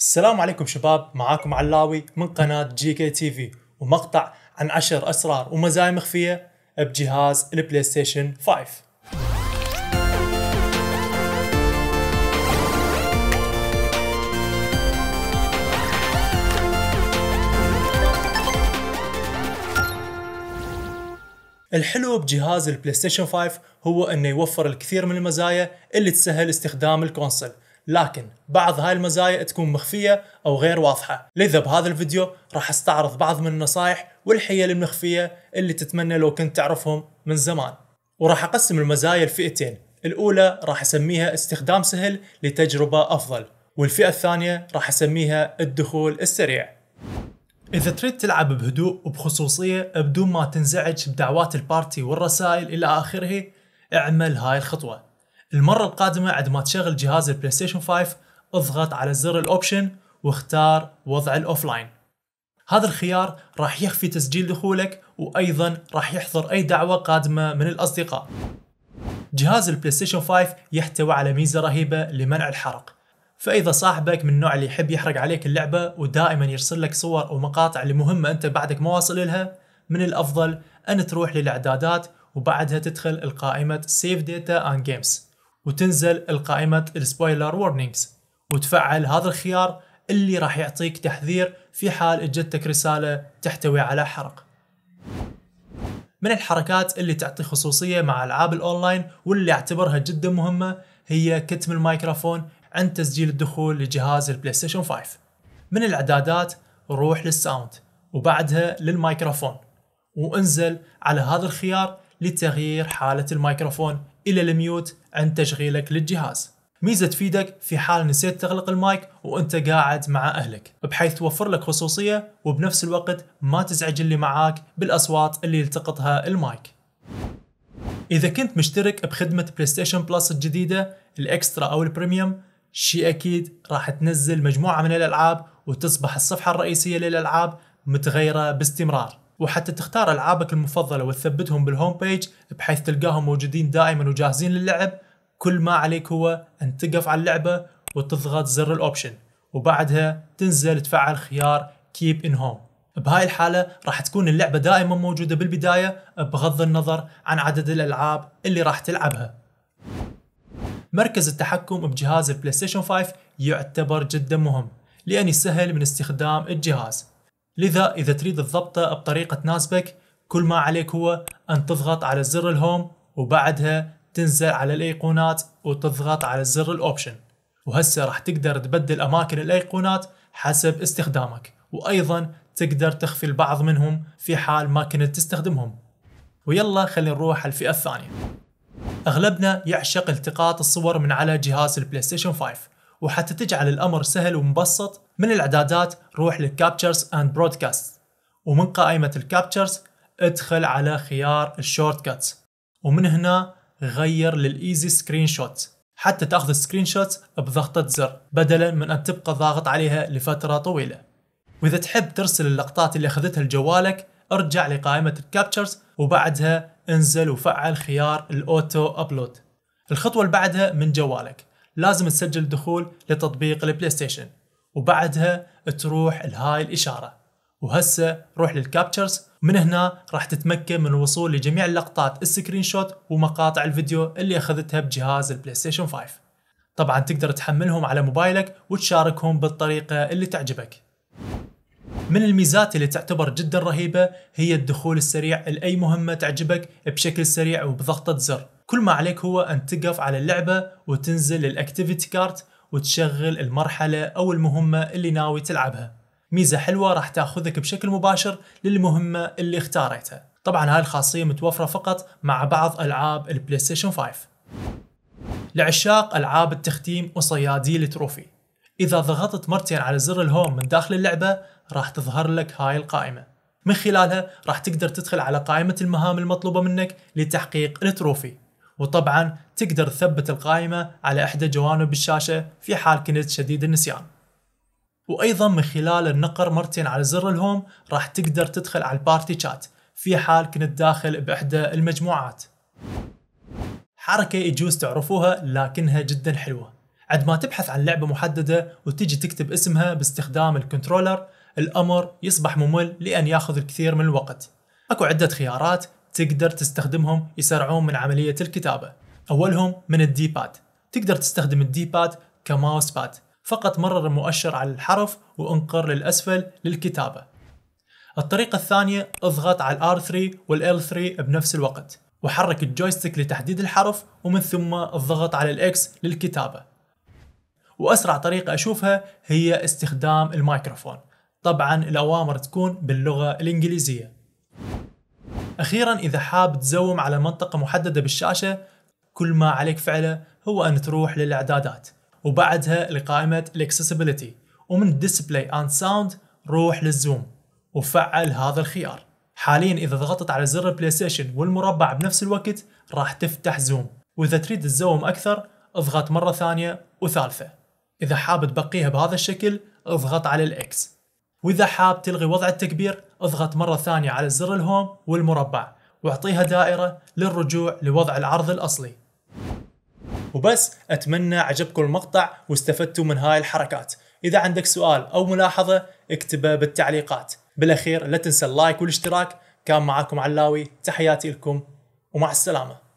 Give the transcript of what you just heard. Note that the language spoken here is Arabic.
السلام عليكم شباب معاكم علاوي من قناة جي كي تي في ومقطع عن عشر أسرار ومزايا مخفية بجهاز البلاي ستيشن 5 الحلو بجهاز البلاي ستيشن 5 هو انه يوفر الكثير من المزايا اللي تسهل استخدام الكونسل لكن بعض هاي المزايا تكون مخفية أو غير واضحة لذا بهذا الفيديو راح استعرض بعض من النصائح والحيل المخفية اللي تتمنى لو كنت تعرفهم من زمان وراح أقسم المزايا لفئتين الأولى راح أسميها استخدام سهل لتجربة أفضل والفئة الثانية راح أسميها الدخول السريع إذا تريد تلعب بهدوء وبخصوصية بدون ما تنزعج بدعوات البارتي والرسائل إلى آخره اعمل هاي الخطوة المرة القادمة عند ما تشغل جهاز البلاي ستيشن 5 اضغط على زر الاوبشن واختار وضع الاوفلاين هذا الخيار راح يخفي تسجيل دخولك وايضا راح يحظر اي دعوة قادمة من الاصدقاء جهاز البلاي ستيشن 5 يحتوي على ميزة رهيبة لمنع الحرق فاذا صاحبك من النوع اللي يحب يحرق عليك اللعبه ودائما يرسل لك صور ومقاطع لمهمه انت بعدك ما واصل لها من الافضل ان تروح للاعدادات وبعدها تدخل القائمه سيف داتا اند جيمز وتنزل القائمة السبويلر وورنينجز وتفعل هذا الخيار اللي راح يعطيك تحذير في حال اجتك رسالة تحتوي على حرق من الحركات اللي تعطي خصوصية مع ألعاب الأونلاين واللي أعتبرها جدا مهمة هي كتم الميكروفون عند تسجيل الدخول لجهاز البلاي ستيشن 5 من الإعدادات روح للساوند وبعدها للميكروفون وانزل على هذا الخيار لتغيير حالة الميكروفون إلى الميوت عند تشغيلك للجهاز ميزة تفيدك في حال نسيت تغلق المايك وانت قاعد مع اهلك بحيث توفر لك خصوصية وبنفس الوقت ما تزعج اللي معاك بالاصوات اللي يلتقطها المايك اذا كنت مشترك بخدمة بلاي ستيشن بلس الجديدة الاكسترا او البريميوم شيء اكيد راح تنزل مجموعة من الالعاب وتصبح الصفحة الرئيسية للالعاب متغيرة باستمرار وحتى تختار العابك المفضله وتثبتهم بالهوم بيج بحيث تلقاهم موجودين دائما وجاهزين للعب كل ما عليك هو ان تقف على اللعبه وتضغط زر الاوبشن وبعدها تنزل تفعل خيار كيب ان هوم بهاي الحالة راح تكون اللعبة دائما موجودة بالبداية بغض النظر عن عدد الألعاب اللي راح تلعبها مركز التحكم بجهاز البلاي ستيشن 5 يعتبر جدا مهم لأن يسهل من استخدام الجهاز لذا إذا تريد تضبطه بطريقة تناسبك كل ما عليك هو أن تضغط على زر الهوم وبعدها تنزل على الأيقونات وتضغط على زر الأوبشن وهسه راح تقدر تبدل أماكن الأيقونات حسب استخدامك وأيضا تقدر تخفي البعض منهم في حال ما كنت تستخدمهم ويلا خلينا نروح على الفئة الثانية أغلبنا يعشق التقاط الصور من على جهاز البلاي ستيشن 5 وحتى تجعل الأمر سهل ومبسط من الاعدادات روح للكابتشرز اند برودكاست ومن قائمة الكابتشرز ادخل على خيار الشورت كات ومن هنا غير للايزي سكرين شوت حتى تاخذ السكرين شوت بضغطة زر بدلا من ان تبقى ضاغط عليها لفترة طويلة واذا تحب ترسل اللقطات اللي اخذتها لجوالك ارجع لقائمة الكابتشرز وبعدها انزل وفعل خيار الاوتو ابلود الخطوة اللي بعدها من جوالك لازم تسجل دخول لتطبيق البلاي ستيشن وبعدها تروح لهاي الاشاره وهسه روح للكابتشرز من هنا راح تتمكن من الوصول لجميع اللقطات السكرين شوت ومقاطع الفيديو اللي اخذتها بجهاز البلاي ستيشن 5 طبعا تقدر تحملهم على موبايلك وتشاركهم بالطريقه اللي تعجبك من الميزات اللي تعتبر جدا رهيبة هي الدخول السريع لأي مهمة تعجبك بشكل سريع وبضغطة زر كل ما عليك هو أن تقف على اللعبة وتنزل للأكتيفيتي كارت وتشغل المرحلة أو المهمة اللي ناوي تلعبها ميزة حلوة راح تاخذك بشكل مباشر للمهمة اللي اختاريتها طبعا هاي الخاصية متوفرة فقط مع بعض ألعاب البلاي ستيشن 5 لعشاق ألعاب التختيم وصيادي التروفي إذا ضغطت مرتين على زر الهوم من داخل اللعبة راح تظهر لك هاي القائمة من خلالها راح تقدر تدخل على قائمة المهام المطلوبة منك لتحقيق التروفي وطبعا تقدر تثبت القائمة على إحدى جوانب الشاشة في حال كنت شديد النسيان وأيضا من خلال النقر مرتين على زر الهوم راح تقدر تدخل على البارتي شات في حال كنت داخل بإحدى المجموعات حركة يجوز تعرفوها لكنها جدا حلوة عندما ما تبحث عن لعبة محددة وتجي تكتب اسمها باستخدام الكنترولر الأمر يصبح ممل لأن ياخذ الكثير من الوقت أكو عدة خيارات تقدر تستخدمهم يسرعون من عملية الكتابة أولهم من الدي باد تقدر تستخدم الدي باد كماوس باد فقط مرر المؤشر على الحرف وانقر للأسفل للكتابة الطريقة الثانية اضغط على R3 وال L3 بنفس الوقت وحرك الجويستيك لتحديد الحرف ومن ثم الضغط على X للكتابة وأسرع طريقة أشوفها هي استخدام الميكروفون طبعا الأوامر تكون باللغة الإنجليزية اخيرا اذا حاب تزوم على منطقه محدده بالشاشه كل ما عليك فعله هو ان تروح للاعدادات وبعدها لقائمه الاكسسبيليتي ومن ديسبلاي اند ساوند روح للزوم وفعل هذا الخيار حاليا اذا ضغطت على زر البلاي ستيشن والمربع بنفس الوقت راح تفتح زوم واذا تريد تزوم اكثر اضغط مره ثانيه وثالثه اذا حاب تبقيها بهذا الشكل اضغط على الاكس واذا حاب تلغي وضع التكبير اضغط مرة ثانية على زر الهوم والمربع واعطيها دائرة للرجوع لوضع العرض الاصلي وبس اتمنى عجبكم المقطع واستفدتوا من هاي الحركات اذا عندك سؤال او ملاحظة اكتبه بالتعليقات بالاخير لا تنسى اللايك والاشتراك كان معاكم علاوي تحياتي لكم ومع السلامه